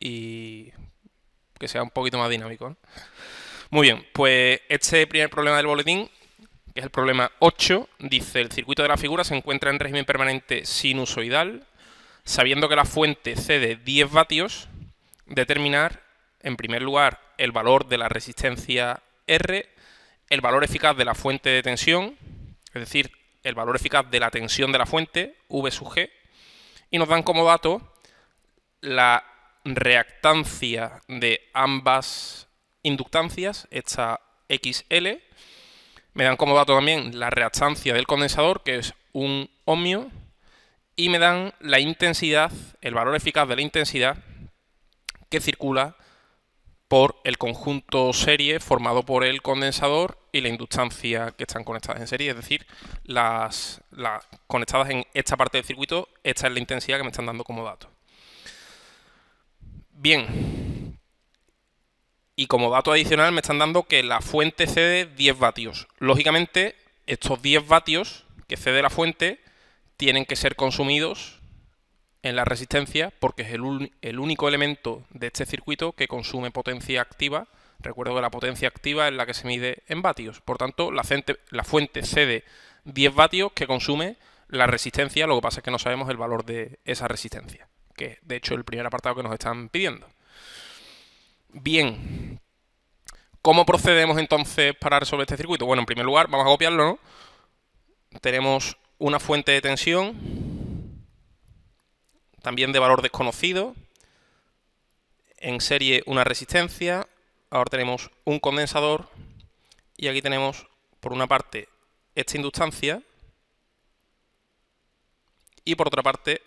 y que sea un poquito más dinámico. Muy bien, pues este primer problema del boletín, que es el problema 8, dice el circuito de la figura se encuentra en régimen permanente sinusoidal, sabiendo que la fuente cede 10 vatios, determinar en primer lugar el valor de la resistencia R, el valor eficaz de la fuente de tensión, es decir, el valor eficaz de la tensión de la fuente, V sub G, y nos dan como dato la reactancia de ambas inductancias, esta XL. Me dan como dato también la reactancia del condensador, que es un ohmio. Y me dan la intensidad, el valor eficaz de la intensidad que circula por el conjunto serie formado por el condensador y la inductancia que están conectadas en serie, es decir, las, conectadas en esta parte del circuito, esta es la intensidad que me están dando como dato. Bien. Y como dato adicional me están dando que la fuente cede 10 vatios. Lógicamente, estos 10 vatios que cede la fuente tienen que ser consumidos en la resistencia porque es el, único elemento de este circuito que consume potencia activa. Recuerdo que la potencia activa es la que se mide en vatios. Por tanto, la, la fuente cede 10 vatios que consume la resistencia, lo que pasa es que no sabemos el valor de esa resistencia que de hecho el primer apartado que nos están pidiendo. Bien, ¿cómo procedemos entonces para resolver este circuito? Bueno, en primer lugar, vamos a copiarlo, ¿no? Tenemos una fuente de tensión, también de valor desconocido, en serie una resistencia, ahora tenemos un condensador y aquí tenemos por una parte esta inductancia y por otra parte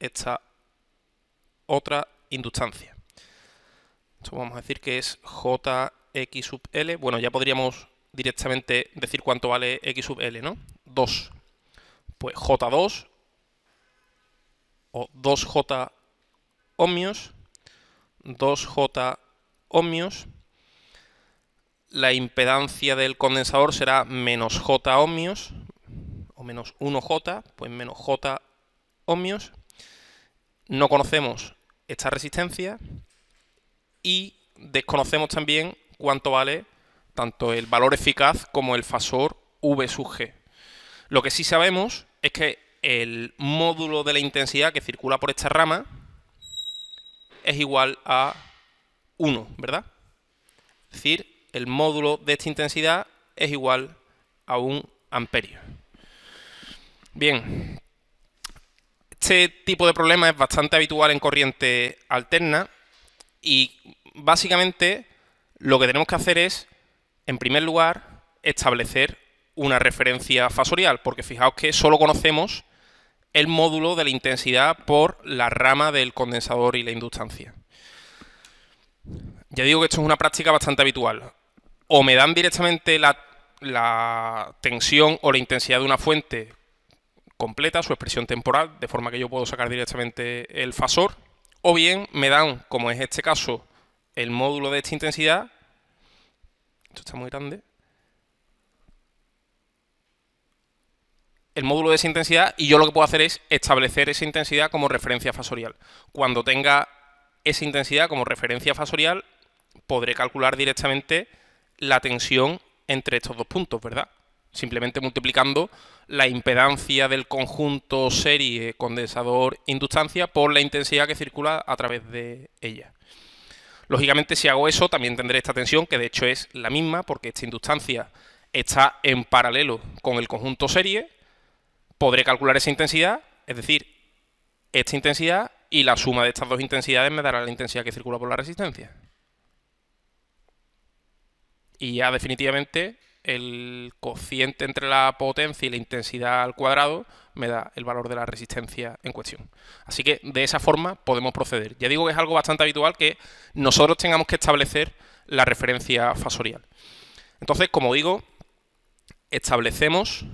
esta otra inductancia. Esto vamos a decir que es JX sub L. Bueno, ya podríamos directamente decir cuánto vale X sub L, ¿no? 2. Pues J2 o 2J ohmios, 2J ohmios. La impedancia del condensador será menos J ohmios o menos 1J, pues menos J ohmios no conocemos esta resistencia y desconocemos también cuánto vale tanto el valor eficaz como el fasor V sub G. Lo que sí sabemos es que el módulo de la intensidad que circula por esta rama es igual a 1, ¿verdad? Es decir, el módulo de esta intensidad es igual a un amperio. Bien, este tipo de problema es bastante habitual en corriente alterna y básicamente lo que tenemos que hacer es, en primer lugar, establecer una referencia fasorial, porque fijaos que solo conocemos el módulo de la intensidad por la rama del condensador y la inductancia. Ya digo que esto es una práctica bastante habitual. O me dan directamente la, la tensión o la intensidad de una fuente completa, su expresión temporal, de forma que yo puedo sacar directamente el fasor, o bien me dan, como es este caso, el módulo de esta intensidad, esto está muy grande, el módulo de esa intensidad y yo lo que puedo hacer es establecer esa intensidad como referencia fasorial. Cuando tenga esa intensidad como referencia fasorial, podré calcular directamente la tensión entre estos dos puntos, ¿verdad? simplemente multiplicando la impedancia del conjunto serie condensador-inductancia por la intensidad que circula a través de ella. Lógicamente, si hago eso, también tendré esta tensión, que de hecho es la misma, porque esta inductancia está en paralelo con el conjunto serie. Podré calcular esa intensidad, es decir, esta intensidad y la suma de estas dos intensidades me dará la intensidad que circula por la resistencia. Y ya definitivamente el cociente entre la potencia y la intensidad al cuadrado me da el valor de la resistencia en cuestión. Así que de esa forma podemos proceder. Ya digo que es algo bastante habitual que nosotros tengamos que establecer la referencia fasorial. Entonces, como digo, establecemos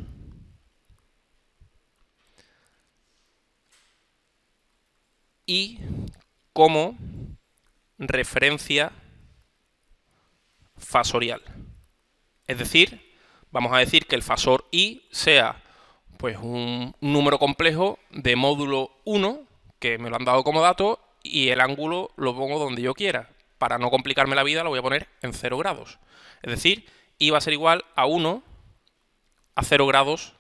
y como referencia fasorial. Es decir, vamos a decir que el fasor i sea pues un número complejo de módulo 1 que me lo han dado como dato y el ángulo lo pongo donde yo quiera. Para no complicarme la vida lo voy a poner en 0 grados. Es decir, i va a ser igual a 1 a 0 grados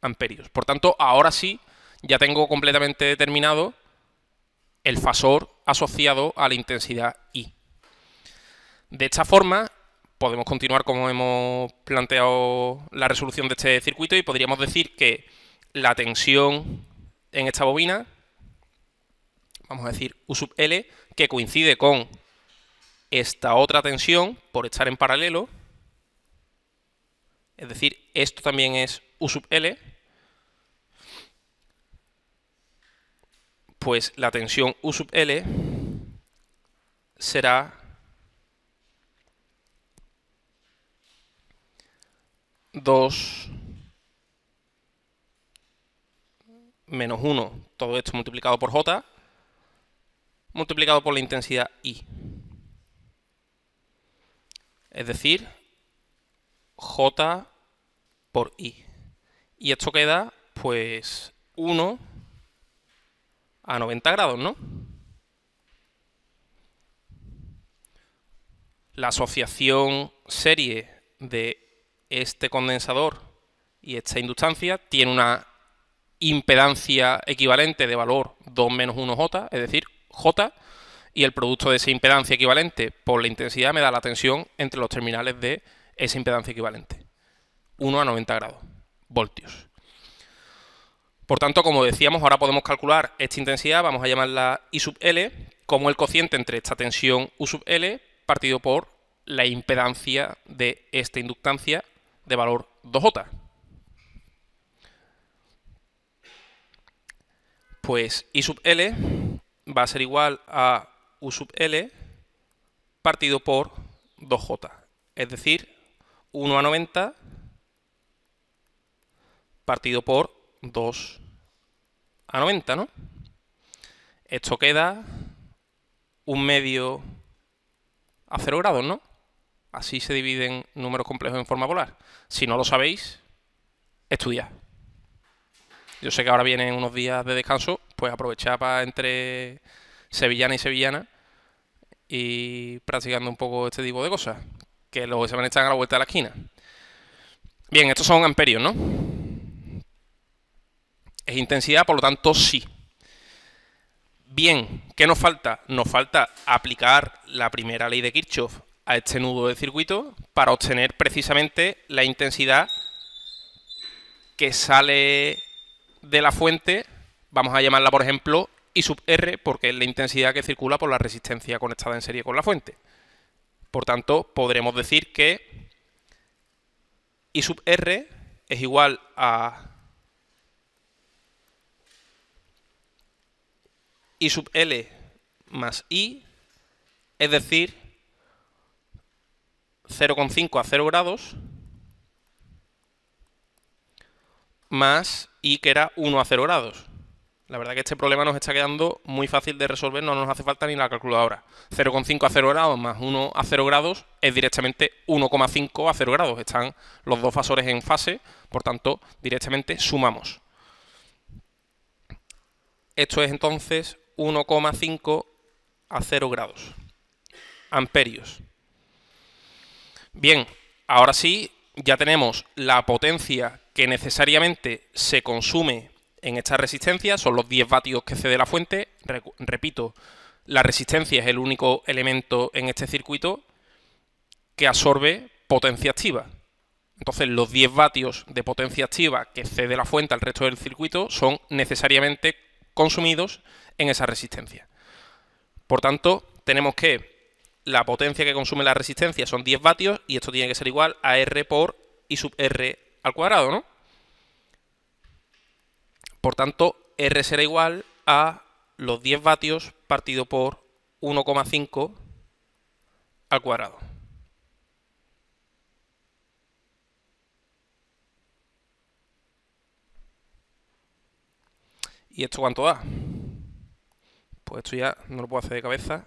amperios. Por tanto, ahora sí ya tengo completamente determinado el fasor asociado a la intensidad I. De esta forma, podemos continuar como hemos planteado la resolución de este circuito y podríamos decir que la tensión en esta bobina, vamos a decir U sub L, que coincide con esta otra tensión por estar en paralelo, es decir, esto también es U sub L, pues la tensión U sub L será 2 menos 1, todo esto multiplicado por j, multiplicado por la intensidad i. Es decir, j por i. Y esto queda, pues, 1 a 90 grados, ¿no? La asociación serie de este condensador y esta inductancia tiene una impedancia equivalente de valor 2 menos 1J, es decir, J, y el producto de esa impedancia equivalente por la intensidad me da la tensión entre los terminales de esa impedancia equivalente. 1 a 90 grados, voltios. Por tanto, como decíamos, ahora podemos calcular esta intensidad, vamos a llamarla I sub L, como el cociente entre esta tensión U sub L partido por la impedancia de esta inductancia de valor 2J. Pues I sub L va a ser igual a U sub L partido por 2J. Es decir, 1 a 90 partido por 2 a 90, ¿no? Esto queda un medio a 0 grados, ¿no? Así se dividen números complejos en forma polar. Si no lo sabéis, estudiad. Yo sé que ahora vienen unos días de descanso, pues aprovechad para entre sevillana y sevillana y practicando un poco este tipo de cosas, que los exámenes están a la vuelta de la esquina. Bien, estos son amperios, ¿no? Es intensidad, por lo tanto, sí. Bien, ¿qué nos falta? Nos falta aplicar la primera ley de Kirchhoff a este nudo de circuito para obtener precisamente la intensidad que sale de la fuente, vamos a llamarla por ejemplo I sub R porque es la intensidad que circula por la resistencia conectada en serie con la fuente. Por tanto, podremos decir que I sub R es igual a I sub L más I, es decir, 0,5 a 0 grados más y que era 1 a 0 grados. La verdad que este problema nos está quedando muy fácil de resolver, no nos hace falta ni la calculadora. 0,5 a 0 grados más 1 a 0 grados es directamente 1,5 a 0 grados. Están los dos fasores en fase, por tanto, directamente sumamos. Esto es entonces 1,5 a 0 grados. Amperios. Bien, ahora sí, ya tenemos la potencia que necesariamente se consume en esta resistencia, son los 10 vatios que cede la fuente. repito, la resistencia es el único elemento en este circuito que absorbe potencia activa. Entonces, los 10 vatios de potencia activa que cede la fuente al resto del circuito son necesariamente consumidos en esa resistencia. Por tanto, tenemos que la potencia que consume la resistencia son 10 vatios y esto tiene que ser igual a R por I sub R al cuadrado, ¿no? Por tanto, R será igual a los 10 vatios partido por 1,5 al cuadrado. ¿Y esto cuánto da? Pues esto ya no lo puedo hacer de cabeza.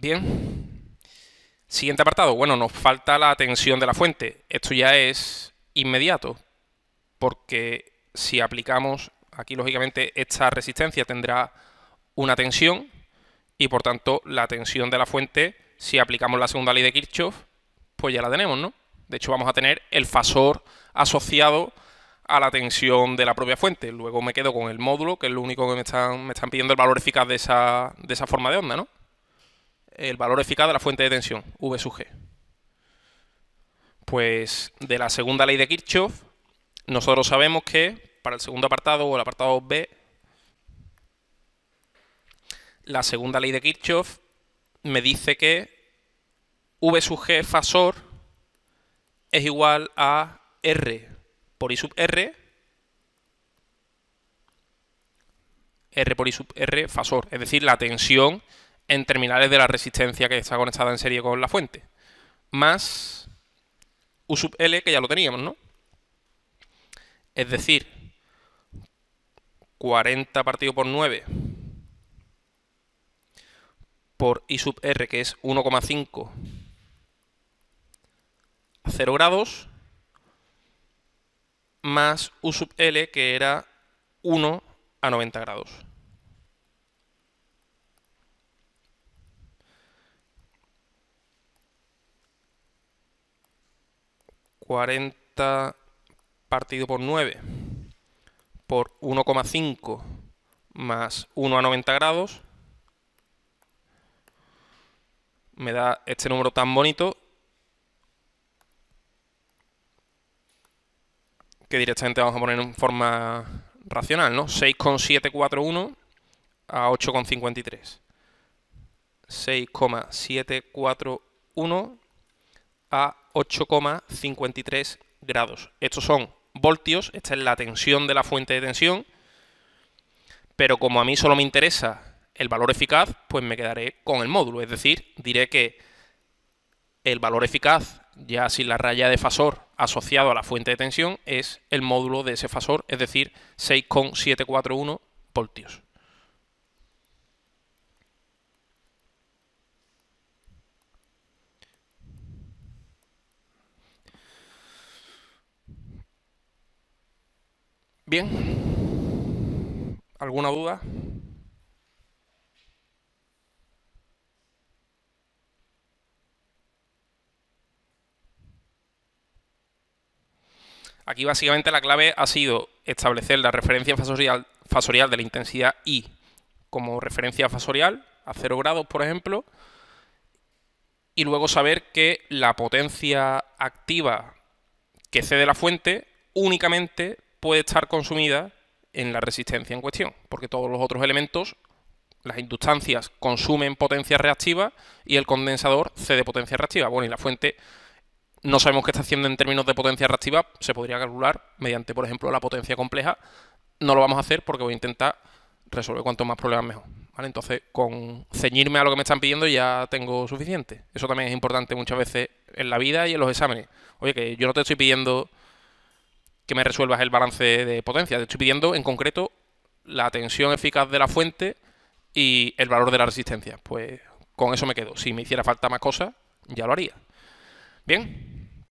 Bien. Siguiente apartado. Bueno, nos falta la tensión de la fuente. Esto ya es inmediato, porque si aplicamos aquí, lógicamente, esta resistencia tendrá una tensión y, por tanto, la tensión de la fuente, si aplicamos la segunda ley de Kirchhoff, pues ya la tenemos, ¿no? De hecho, vamos a tener el fasor asociado a la tensión de la propia fuente. Luego me quedo con el módulo, que es lo único que me están, pidiendo el valor eficaz de esa, de esa forma de onda, ¿no? el valor eficaz de la fuente de tensión, V sub G. Pues de la segunda ley de Kirchhoff, nosotros sabemos que para el segundo apartado o el apartado B, la segunda ley de Kirchhoff me dice que V sub G fasor es igual a R por I sub R, R por I sub R fasor, es decir, la tensión en terminales de la resistencia que está conectada en serie con la fuente, más U sub L, que ya lo teníamos, ¿no? Es decir, 40 partido por 9 por I sub R, que es 1,5 a 0 grados, más U sub L, que era 1 a 90 grados. 40 partido por 9 por 1,5 más 1 a 90 grados me da este número tan bonito que directamente vamos a poner en forma racional, ¿no? 6,741 a 8,53. 6,741 a 8,53 grados. Estos son voltios, esta es la tensión de la fuente de tensión, pero como a mí solo me interesa el valor eficaz, pues me quedaré con el módulo, es decir, diré que el valor eficaz, ya sin la raya de fasor asociado a la fuente de tensión, es el módulo de ese fasor, es decir, 6,741 voltios. Bien. ¿Alguna duda? Aquí básicamente la clave ha sido establecer la referencia fasorial, de la intensidad I como referencia fasorial a 0 grados, por ejemplo, y luego saber que la potencia activa que cede la fuente únicamente puede estar consumida en la resistencia en cuestión, porque todos los otros elementos, las inductancias consumen potencia reactiva y el condensador cede potencia reactiva. Bueno, y la fuente no sabemos qué está haciendo en términos de potencia reactiva, se podría calcular mediante, por ejemplo, la potencia compleja. No lo vamos a hacer porque voy a intentar resolver cuantos más problemas mejor. ¿Vale? Entonces, con ceñirme a lo que me están pidiendo ya tengo suficiente. Eso también es importante muchas veces en la vida y en los exámenes. Oye, que yo no te estoy pidiendo que me resuelvas el balance de potencia. Te estoy pidiendo en concreto la tensión eficaz de la fuente y el valor de la resistencia. Pues con eso me quedo. Si me hiciera falta más cosas, ya lo haría. Bien,